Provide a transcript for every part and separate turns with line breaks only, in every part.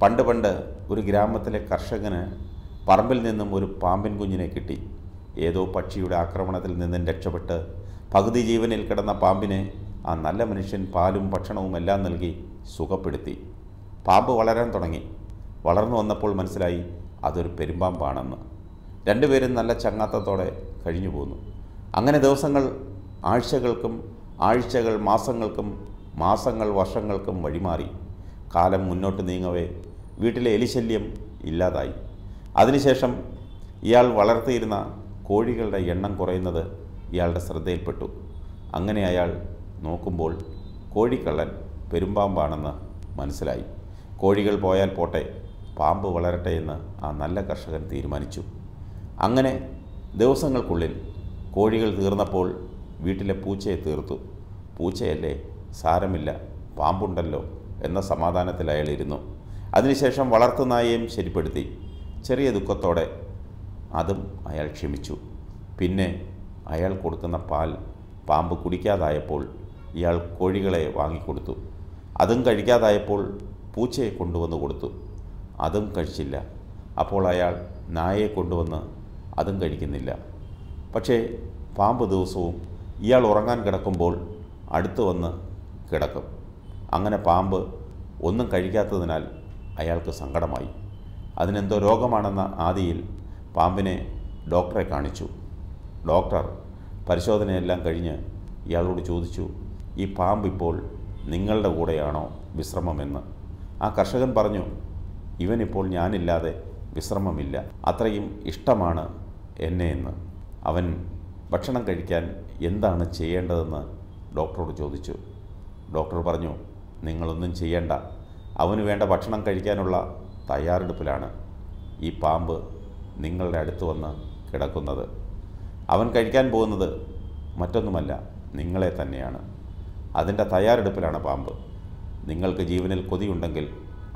പണ്ട് പണ്ട് ഒരു ഗ്രാമത്തിലെ കർഷകന് പറമ്പിൽ നിന്നും ഒരു പാമ്പിൻ കുഞ്ഞിനെ കിട്ടി ഏതോ പക്ഷിയുടെ ആക്രമണത്തിൽ നിന്നും രക്ഷപ്പെട്ട് പകുതി ജീവനിൽ കിടന്ന പാമ്പിനെ ആ നല്ല മനുഷ്യൻ പാലും ഭക്ഷണവും എല്ലാം നൽകി സുഖപ്പെടുത്തി പാമ്പ് വളരാൻ തുടങ്ങി വളർന്നു വന്നപ്പോൾ മനസ്സിലായി അതൊരു പെരുമ്പാമ്പാണെന്ന് രണ്ടുപേരും നല്ല ചങ്ങാത്തത്തോടെ കഴിഞ്ഞു പോന്നു അങ്ങനെ ദിവസങ്ങൾ ആഴ്ചകൾക്കും ആഴ്ചകൾ മാസങ്ങൾക്കും മാസങ്ങൾ വർഷങ്ങൾക്കും വഴിമാറി കാലം മുന്നോട്ട് നീങ്ങവേ വീട്ടിലെ എലിശല്യം ഇല്ലാതായി അതിനുശേഷം ഇയാൾ വളർത്തിയിരുന്ന കോഴികളുടെ എണ്ണം കുറയുന്നത് ഇയാളുടെ ശ്രദ്ധയിൽപ്പെട്ടു അങ്ങനെ അയാൾ നോക്കുമ്പോൾ കോഴിക്കള്ളൻ പെരുമ്പാമ്പാണെന്ന് മനസ്സിലായി കോഴികൾ പോയാൽ പോട്ടെ പാമ്പ് വളരട്ടെ എന്ന് ആ നല്ല കർഷകൻ തീരുമാനിച്ചു അങ്ങനെ ദിവസങ്ങൾക്കുള്ളിൽ കോഴികൾ തീർന്നപ്പോൾ വീട്ടിലെ പൂച്ചയെ തീർത്തു പൂച്ചയല്ലേ സാരമില്ല പാമ്പുണ്ടല്ലോ എന്ന സമാധാനത്തിൽ അയാൾ ഇരുന്നു അതിനുശേഷം നായയും ശരിപ്പെടുത്തി ചെറിയ ദുഃഖത്തോടെ അതും അയാൾ ക്ഷമിച്ചു പിന്നെ അയാൾ കൊടുക്കുന്ന പാൽ പാമ്പ് കുടിക്കാതായപ്പോൾ ഇയാൾ കോഴികളെ വാങ്ങിക്കൊടുത്തു അതും കഴിക്കാതായപ്പോൾ പൂച്ചയെ കൊണ്ടുവന്ന് കൊടുത്തു അതും കഴിച്ചില്ല അപ്പോൾ അയാൾ നായയെ കൊണ്ടുവന്ന് അതും കഴിക്കുന്നില്ല പക്ഷേ പാമ്പ് ദിവസവും ഇയാൾ ഉറങ്ങാൻ കിടക്കുമ്പോൾ അടുത്ത് വന്ന് കിടക്കും അങ്ങനെ പാമ്പ് ഒന്നും കഴിക്കാത്തതിനാൽ അയാൾക്ക് സങ്കടമായി അതിനെന്തോ രോഗമാണെന്ന ആദിയിൽ പാമ്പിനെ ഡോക്ടറെ കാണിച്ചു ഡോക്ടർ പരിശോധനയെല്ലാം കഴിഞ്ഞ് ഇയാളോട് ചോദിച്ചു ഈ പാമ്പ് ഇപ്പോൾ നിങ്ങളുടെ കൂടെയാണോ വിശ്രമമെന്ന് ആ കർഷകൻ പറഞ്ഞു ഇവനിപ്പോൾ ഞാനില്ലാതെ വിശ്രമമില്ല അത്രയും ഇഷ്ടമാണ് എന്നെ എന്ന് അവൻ ഭക്ഷണം കഴിക്കാൻ എന്താണ് ചെയ്യേണ്ടതെന്ന് ഡോക്ടറോട് ചോദിച്ചു ഡോക്ടർ പറഞ്ഞു നിങ്ങളൊന്നും ചെയ്യേണ്ട അവന് വേണ്ട ഭക്ഷണം കഴിക്കാനുള്ള തയ്യാറെടുപ്പിലാണ് ഈ പാമ്പ് നിങ്ങളുടെ അടുത്ത് വന്ന് കിടക്കുന്നത് അവൻ കഴിക്കാൻ പോകുന്നത് മറ്റൊന്നുമല്ല നിങ്ങളെ തന്നെയാണ് അതിൻ്റെ തയ്യാറെടുപ്പിലാണ് പാമ്പ് നിങ്ങൾക്ക് ജീവനിൽ കൊതിയുണ്ടെങ്കിൽ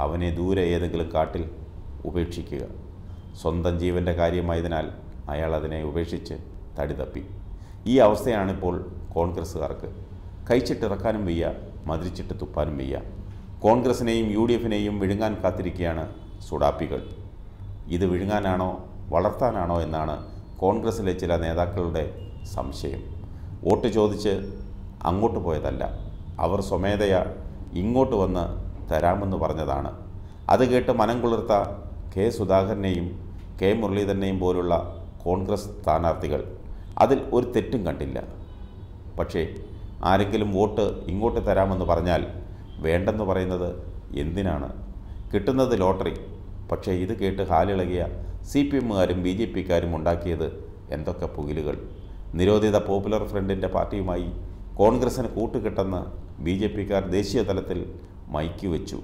അവനെ ദൂരെ ഏതെങ്കിലും കാട്ടിൽ ഉപേക്ഷിക്കുക സ്വന്തം ജീവൻ്റെ കാര്യമായതിനാൽ അയാൾ അതിനെ ഉപേക്ഷിച്ച് തടിതപ്പി ഈ അവസ്ഥയാണിപ്പോൾ കോൺഗ്രസ്സുകാർക്ക് കഴിച്ചിട്ടിറക്കാനും വയ്യ മതിരിച്ചിട്ട് തുപ്പാനും വയ്യ കോൺഗ്രസിനെയും യു ഡി എഫിനെയും വിഴുങ്ങാൻ കാത്തിരിക്കുകയാണ് സുഡാപ്പികൾ ഇത് വിഴുങ്ങാനാണോ വളർത്താനാണോ എന്നാണ് കോൺഗ്രസിലെ ചില നേതാക്കളുടെ സംശയം വോട്ട് ചോദിച്ച് അങ്ങോട്ട് പോയതല്ല അവർ സ്വമേധയാ ഇങ്ങോട്ട് വന്ന് തരാമെന്ന് പറഞ്ഞതാണ് അത് കേട്ട് മനം കുളിർത്ത കെ സുധാകരനെയും കെ മുരളീധരനെയും പോലുള്ള കോൺഗ്രസ് സ്ഥാനാർത്ഥികൾ അതിൽ ഒരു തെറ്റും കണ്ടില്ല പക്ഷേ ആരെങ്കിലും വോട്ട് ഇങ്ങോട്ട് തരാമെന്ന് പറഞ്ഞാൽ വേണ്ടെന്ന് പറയുന്നത് എന്തിനാണ് കിട്ടുന്നത് ലോട്ടറി പക്ഷേ ഇത് കേട്ട് ഹാലിളകിയ സി പി എമ്മുകാരും ബി ജെ പിക്കാരും ഉണ്ടാക്കിയത് എന്തൊക്കെ പുകിലുകൾ നിരോധിത പോപ്പുലർ ഫ്രണ്ടിൻ്റെ പാർട്ടിയുമായി കോൺഗ്രസിന് കൂട്ടുകിട്ടെന്ന് ബി ജെ പിക്കാർ ദേശീയ തലത്തിൽ മൈക്ക് വെച്ചു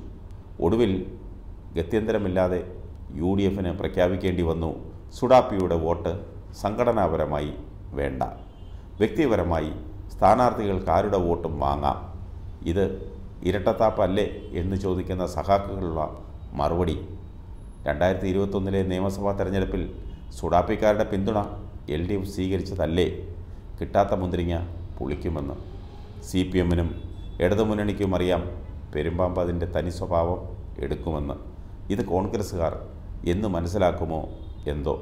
ഒടുവിൽ ഗത്യന്തരമില്ലാതെ യു ഡി എഫിന് പ്രഖ്യാപിക്കേണ്ടി വന്നു സുഡാപ്പിയുടെ വോട്ട് സംഘടനാപരമായി വേണ്ട വ്യക്തിപരമായി സ്ഥാനാർത്ഥികൾക്ക് ആരുടെ വോട്ടും വാങ്ങാം ഇത് ഇരട്ടത്താപ്പല്ലേ എന്ന് ചോദിക്കുന്ന സഹാക്കുകളുള്ള മറുപടി രണ്ടായിരത്തി ഇരുപത്തൊന്നിലെ നിയമസഭാ തെരഞ്ഞെടുപ്പിൽ സുഡാപ്പിക്കാരുടെ പിന്തുണ എൽ ഡി എഫ് സ്വീകരിച്ചതല്ലേ കിട്ടാത്ത മുന്തിരിങ്ങ പുളിക്കുമെന്ന് സി പി എമ്മിനും ഇടതുമുന്നണിക്കും അറിയാം പെരുമ്പാമ്പ് അതിൻ്റെ തനി സ്വഭാവം എടുക്കുമെന്ന് ഇത് കോൺഗ്രസ്സുകാർ എന്ന് മനസ്സിലാക്കുമോ എന്തോ